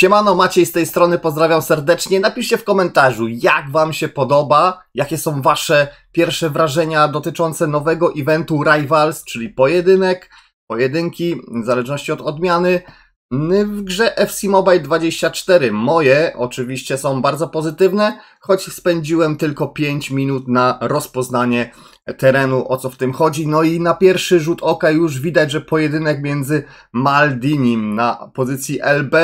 Siemano, Maciej z tej strony, pozdrawiam serdecznie. Napiszcie w komentarzu, jak Wam się podoba, jakie są Wasze pierwsze wrażenia dotyczące nowego eventu Rivals, czyli pojedynek, pojedynki, w zależności od odmiany. W grze FC Mobile 24 moje oczywiście są bardzo pozytywne, choć spędziłem tylko 5 minut na rozpoznanie terenu, o co w tym chodzi. No i na pierwszy rzut oka już widać, że pojedynek między Maldinim na pozycji LB,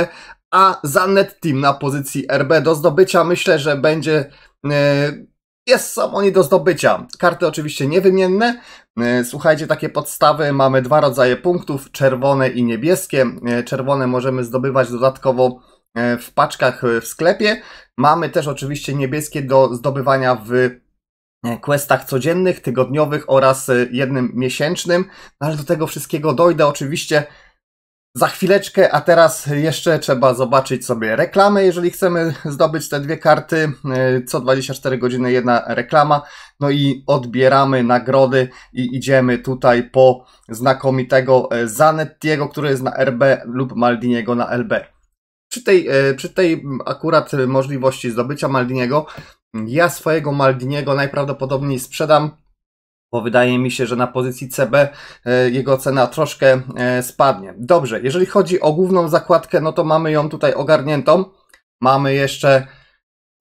a net Team na pozycji RB do zdobycia myślę, że będzie. E, jest, są oni do zdobycia. Karty oczywiście niewymienne. E, słuchajcie, takie podstawy. Mamy dwa rodzaje punktów, czerwone i niebieskie. E, czerwone możemy zdobywać dodatkowo w paczkach w sklepie. Mamy też oczywiście niebieskie do zdobywania w questach codziennych, tygodniowych oraz jednym miesięcznym. No, ale do tego wszystkiego dojdę oczywiście za chwileczkę, a teraz jeszcze trzeba zobaczyć sobie reklamę, jeżeli chcemy zdobyć te dwie karty. E, co 24 godziny jedna reklama. No i odbieramy nagrody i idziemy tutaj po znakomitego e, Zanettiego, który jest na RB lub Maldiniego na LB. Przy tej, e, przy tej akurat możliwości zdobycia Maldiniego, ja swojego Maldiniego najprawdopodobniej sprzedam bo wydaje mi się, że na pozycji CB e, jego cena troszkę e, spadnie. Dobrze, jeżeli chodzi o główną zakładkę, no to mamy ją tutaj ogarniętą. Mamy jeszcze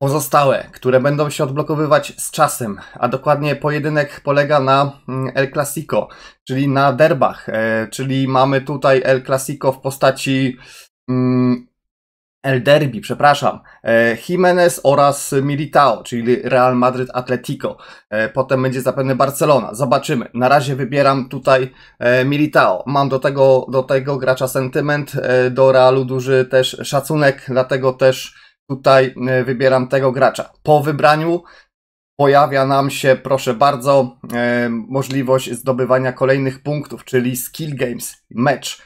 pozostałe, które będą się odblokowywać z czasem, a dokładnie pojedynek polega na mm, El Clasico, czyli na derbach, e, czyli mamy tutaj El Clasico w postaci mm, El Derby, przepraszam, e, Jimenez oraz Militao, czyli Real Madrid Atletico. E, potem będzie zapewne Barcelona. Zobaczymy. Na razie wybieram tutaj e, Militao. Mam do tego, do tego gracza sentyment, do Realu duży też szacunek, dlatego też tutaj wybieram tego gracza. Po wybraniu pojawia nam się, proszę bardzo, możliwość zdobywania kolejnych punktów, czyli skill games, mecz.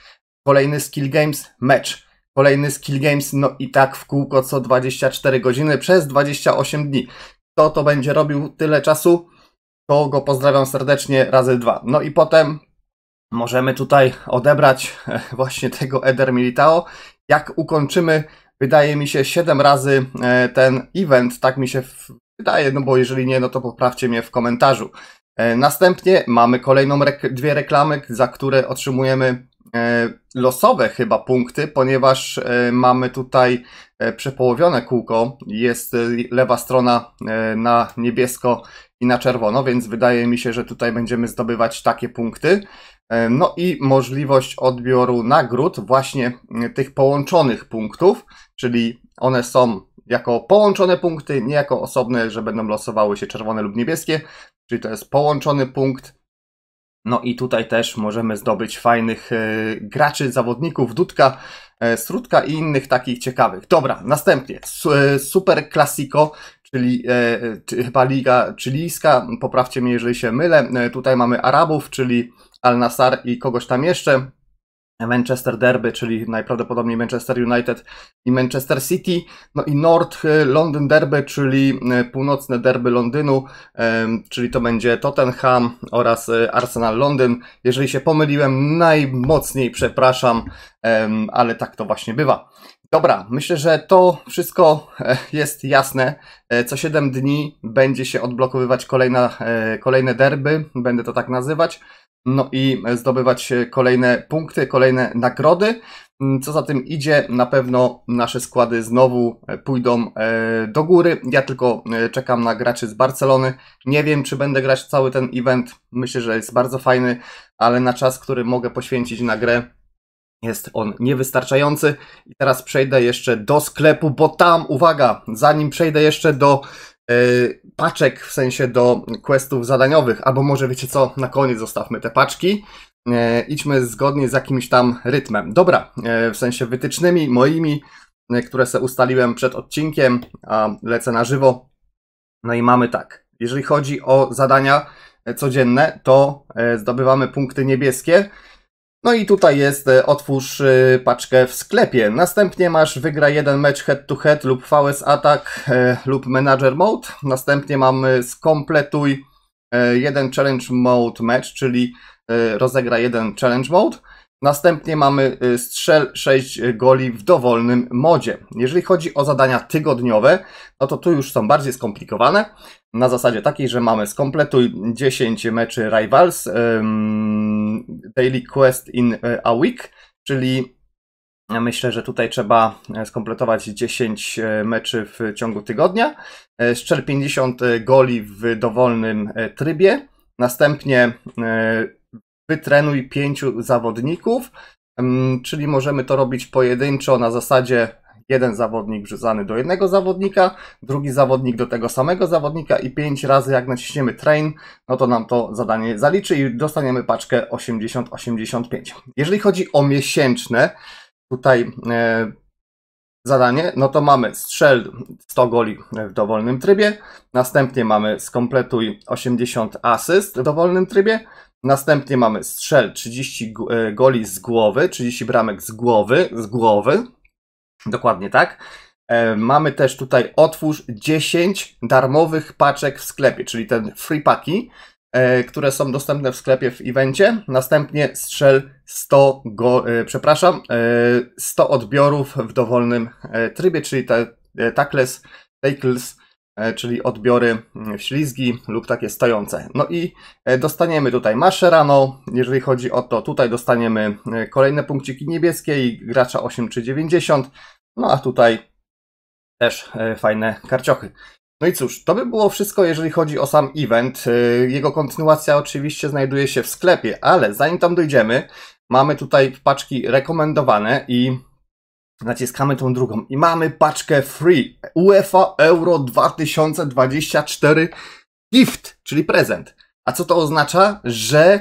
Kolejny skill games, mecz Kolejny Skill Games, no i tak w kółko co 24 godziny przez 28 dni. Kto to będzie robił tyle czasu, to go pozdrawiam serdecznie razy dwa. No i potem możemy tutaj odebrać e, właśnie tego Eder Militao. Jak ukończymy, wydaje mi się, 7 razy e, ten event, tak mi się wydaje, no bo jeżeli nie, no to poprawcie mnie w komentarzu. E, następnie mamy kolejną rek dwie reklamy, za które otrzymujemy E, losowe chyba punkty, ponieważ e, mamy tutaj e, przepołowione kółko, jest lewa strona na niebiesko i na czerwono, więc wydaje mi się, że tutaj będziemy zdobywać takie punkty. No i możliwość odbioru nagród właśnie tych połączonych punktów, czyli one są jako połączone punkty, nie jako osobne, że będą losowały się czerwone lub niebieskie, czyli to jest połączony punkt no i tutaj też możemy zdobyć fajnych e, graczy, zawodników, Dudka, e, Strutka i innych takich ciekawych. Dobra, następnie e, Super Classico, czyli chyba liga chilijska, poprawcie mnie jeżeli się mylę. Tutaj mamy Arabów, czyli Al-Nasar i kogoś tam jeszcze. Manchester Derby, czyli najprawdopodobniej Manchester United i Manchester City, no i North London Derby, czyli e, północne derby Londynu, czyli to będzie Tottenham oraz e, Arsenal Londyn. Jeżeli się pomyliłem, najmocniej przepraszam, ale tak to właśnie bywa. Dobra, myślę, że to wszystko e, jest jasne. Co 7 dni będzie się odblokowywać kolejna, kolejne derby, będę to tak nazywać no i zdobywać kolejne punkty, kolejne nagrody. Co za tym idzie, na pewno nasze składy znowu pójdą e, do góry. Ja tylko e, czekam na graczy z Barcelony. Nie wiem, czy będę grać cały ten event. Myślę, że jest bardzo fajny, ale na czas, który mogę poświęcić na grę, jest on niewystarczający. I teraz przejdę jeszcze do sklepu, bo tam, uwaga, zanim przejdę jeszcze do E, paczek w sensie do questów zadaniowych, albo może wiecie co, na koniec zostawmy te paczki. E, idźmy zgodnie z jakimś tam rytmem. Dobra, e, w sensie wytycznymi moimi, e, które se ustaliłem przed odcinkiem, a lecę na żywo. No i mamy tak. Jeżeli chodzi o zadania e, codzienne, to e, zdobywamy punkty niebieskie. No i tutaj jest e, otwórz e, paczkę w sklepie. Następnie masz wygra jeden mecz head to head lub VS Attack e, lub Manager Mode. Następnie mamy skompletuj jeden Challenge Mode mecz, czyli rozegra jeden Challenge Mode. Następnie mamy y, strzel 6 y, goli w dowolnym modzie. Jeżeli chodzi o zadania tygodniowe, no to tu już są bardziej skomplikowane. Na zasadzie takiej, że mamy skompletuj 10 meczy Rivals, um, Daily Quest in y, a Week, czyli myślę, że tutaj trzeba e, skompletować 10 e, meczy w ciągu tygodnia. E, strzel 50 goli w dowolnym trybie. Następnie wytrenuj pięciu zawodników, czyli możemy to robić pojedynczo na zasadzie jeden zawodnik wrzucany do jednego zawodnika, drugi zawodnik do tego samego zawodnika i pięć razy jak naciśniemy train, no to nam to zadanie zaliczy i dostaniemy paczkę 80-85. Jeżeli chodzi o miesięczne tutaj e, zadanie, no to mamy strzel 100 goli w dowolnym trybie, następnie mamy skompletuj 80 asyst w dowolnym trybie, Następnie mamy strzel 30 e, goli z głowy, 30 bramek z głowy, z głowy. Dokładnie tak. E, mamy też tutaj otwórz 10 darmowych paczek w sklepie, czyli ten free packi, e, które są dostępne w sklepie w evencie. Następnie strzel 100, go, przepraszam, 100 odbiorów w dowolnym trybie, czyli te takles, takles E, czyli odbiory mm, ślizgi lub takie stojące. No i e, dostaniemy tutaj maszę rano, jeżeli chodzi o to, tutaj dostaniemy e, kolejne punkciki niebieskie i gracza 8 czy 90, no a tutaj też fajne karciochy. No i cóż, to by było wszystko, jeżeli chodzi o sam event. Jego kontynuacja oczywiście znajduje się w sklepie, ale zanim tam dojdziemy, mamy tutaj paczki rekomendowane i naciskamy tą drugą i mamy paczkę free UEFA Euro 2024 gift, czyli prezent. A co to oznacza? Że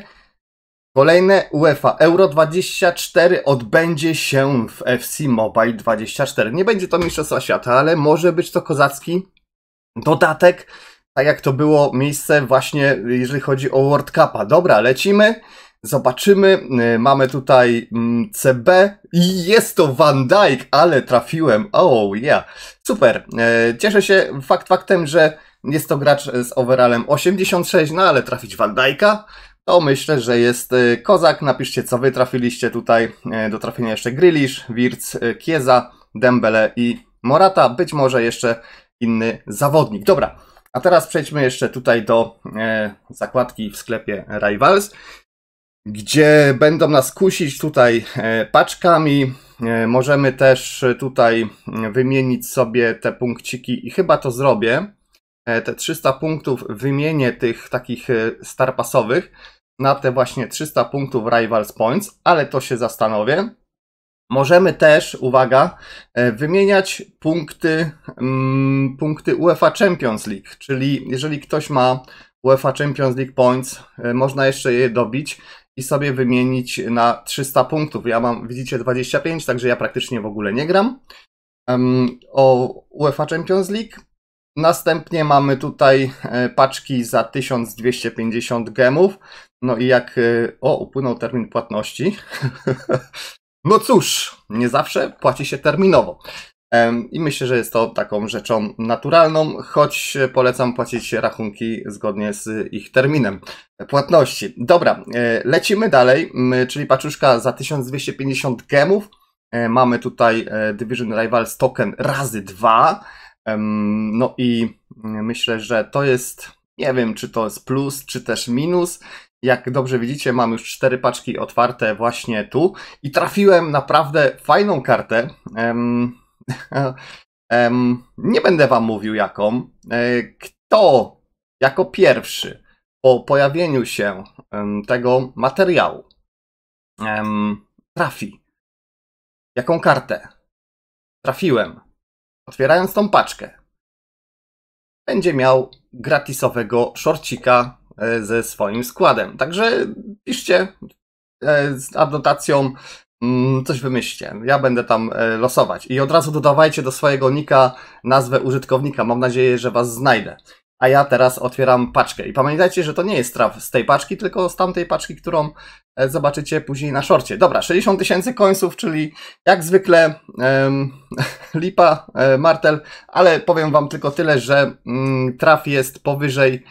kolejne UEFA Euro 24 odbędzie się w FC Mobile 24. Nie będzie to Mistrzostwa Świata, ale może być to kozacki dodatek, tak jak to było miejsce właśnie jeżeli chodzi o World Cupa. Dobra, lecimy. Zobaczymy. Y, mamy tutaj mm, CB i jest to Van Dyke, ale trafiłem. Oh yeah. Super. Y, cieszę się fakt faktem, że jest to gracz z overallem 86, no ale trafić Van Dyke'a to myślę, że jest y, kozak. Napiszcie, co wy trafiliście tutaj. Do trafienia jeszcze Grillish, Wirtz, Kieza, Dembele i Morata. Być może jeszcze inny zawodnik. Dobra, a teraz przejdźmy jeszcze tutaj do zakładki w sklepie Rivals gdzie będą nas kusić tutaj e, paczkami. E, możemy też e, tutaj mm, wymienić sobie te punkciki i chyba to zrobię. Te 300 punktów wymienię tych takich starpasowych na te właśnie 300 punktów Rivals Points, ale to się zastanowię. Możemy też, uwaga, wymieniać punkty, mm, punkty UEFA Champions League, czyli jeżeli ktoś ma UEFA Champions League Points, można jeszcze je dobić i sobie wymienić na 300 punktów. Ja mam, widzicie, 25, także ja praktycznie w ogóle nie gram. Um, o UEFA Champions League. Następnie mamy tutaj e, paczki za 1250 gemów. No i jak. E, o, upłynął termin płatności. No cóż, nie zawsze płaci się terminowo. I myślę, że jest to taką rzeczą naturalną, choć polecam płacić rachunki zgodnie z ich terminem płatności. Dobra, e, lecimy dalej, czyli paczuszka za 1250 gemów. E, mamy tutaj e, Division Rivals token razy 2. No i myślę, że to jest, nie wiem czy to jest plus, czy też minus. Jak dobrze widzicie, mam już cztery paczki otwarte właśnie tu i trafiłem naprawdę fajną kartę. nie będę wam mówił jaką. E, kto jako pierwszy po pojawieniu się tego materiału trafi? Jaką kartę trafiłem? Otwierając tą paczkę, będzie miał gratisowego szorcika e, ze swoim składem. Także piszcie e, z adnotacją Mm, coś wymyślcie. Ja będę tam e, losować. I od razu dodawajcie do swojego nika nazwę użytkownika. Mam nadzieję, że was znajdę. A ja teraz otwieram paczkę. I pamiętajcie, że to nie jest traf z tej paczki, tylko z tamtej paczki, którą e, zobaczycie później na szorcie. Dobra, 60 tysięcy końców, czyli jak zwykle em, lipa, e, martel, ale powiem wam tylko tyle, że mm, traf jest powyżej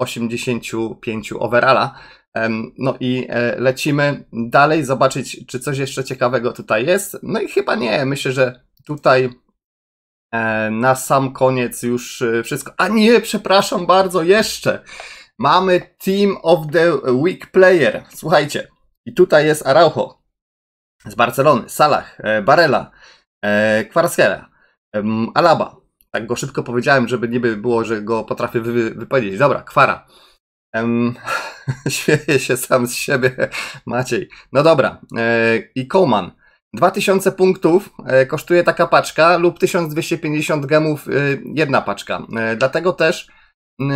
85 overalla. No i e, lecimy dalej, zobaczyć, czy coś jeszcze ciekawego tutaj jest. No i chyba nie, myślę, że tutaj e, na sam koniec już e, wszystko. A nie, przepraszam bardzo, jeszcze mamy Team of the Week Player. Słuchajcie, i tutaj jest Araujo z Barcelony, Salah, Barella, Kwarskera, Alaba. Tak go szybko powiedziałem, żeby niby było, że go potrafię wy wypowiedzieć. Dobra, Kwara. Um, śmieje się sam z siebie Maciej. No dobra, e, i Koman. 2000 punktów e, kosztuje taka paczka lub 1250 gemów e, jedna paczka. Dlatego też,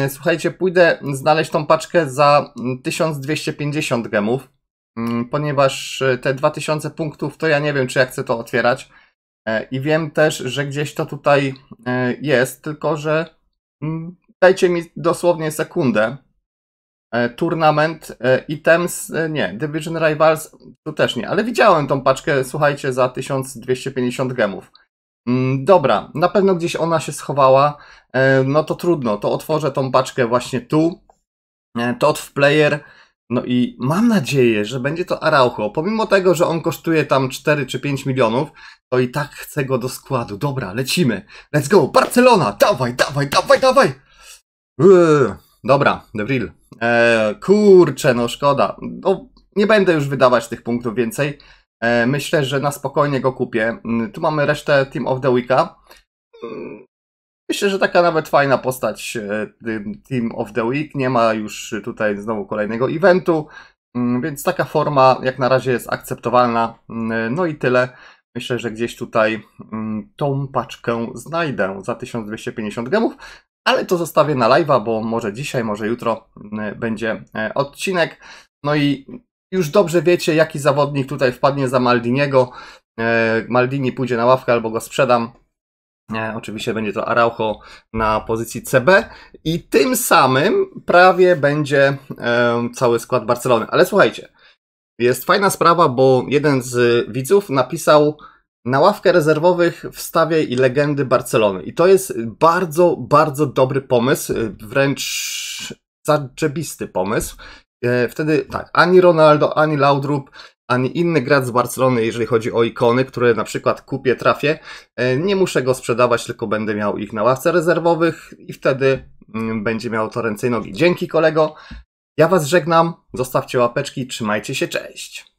słuchajcie, pójdę znaleźć tą paczkę za 1250 gemów, ponieważ te 2000 punktów to ja nie wiem, czy ja chcę to otwierać. I wiem też, że gdzieś to tutaj jest, tylko że dajcie mi dosłownie sekundę E, Tournament, e, Items, e, nie, Division Rivals, tu też nie, ale widziałem tą paczkę, słuchajcie, za 1250 gemów. Mm, dobra, na pewno gdzieś ona się schowała, no to trudno, to otworzę tą paczkę właśnie tu, Todd w Player, no i mam nadzieję, że będzie to Araujo. Pomimo tego, że on kosztuje tam 4 czy 5 milionów, to i tak chcę go do składu. Dobra, lecimy. Let's go. Barcelona! Dawaj, dawaj, dawaj, dawaj! Uuu. Eee. Dobra, Devril. Eee, kurczę, no szkoda. No, nie będę już wydawać tych punktów więcej. Eee, myślę, że na spokojnie go kupię. Mm, tu mamy resztę Team of the Weeka. Mm, myślę, że taka nawet fajna postać e, Team of the Week. Nie ma już tutaj znowu kolejnego eventu, mm, więc taka forma jak na razie jest akceptowalna. No i tyle. Myślę, że gdzieś tutaj tą paczkę znajdę za 1250 gemów ale to zostawię na live'a, bo może dzisiaj, może jutro y, będzie e, odcinek. No i już dobrze wiecie, jaki zawodnik tutaj wpadnie za Maldiniego. E, Maldini pójdzie na ławkę albo go sprzedam. E, oczywiście będzie to Araujo na pozycji CB i tym samym prawie będzie cały skład Barcelony. Ale słuchajcie, jest fajna sprawa, bo jeden z widzów napisał na ławkę rezerwowych wstawiaj legendy Barcelony. I to jest bardzo, bardzo dobry pomysł, wręcz zaczebisty pomysł. E, wtedy tak, ani Ronaldo, ani Laudrup, ani inny gracz z Barcelony, jeżeli chodzi o ikony, które na przykład kupię, trafię, e, nie muszę go sprzedawać, tylko będę miał ich na ławce rezerwowych i wtedy mm, będzie miał to ręce i nogi. Dzięki kolego, ja was żegnam, zostawcie łapeczki, trzymajcie się, cześć!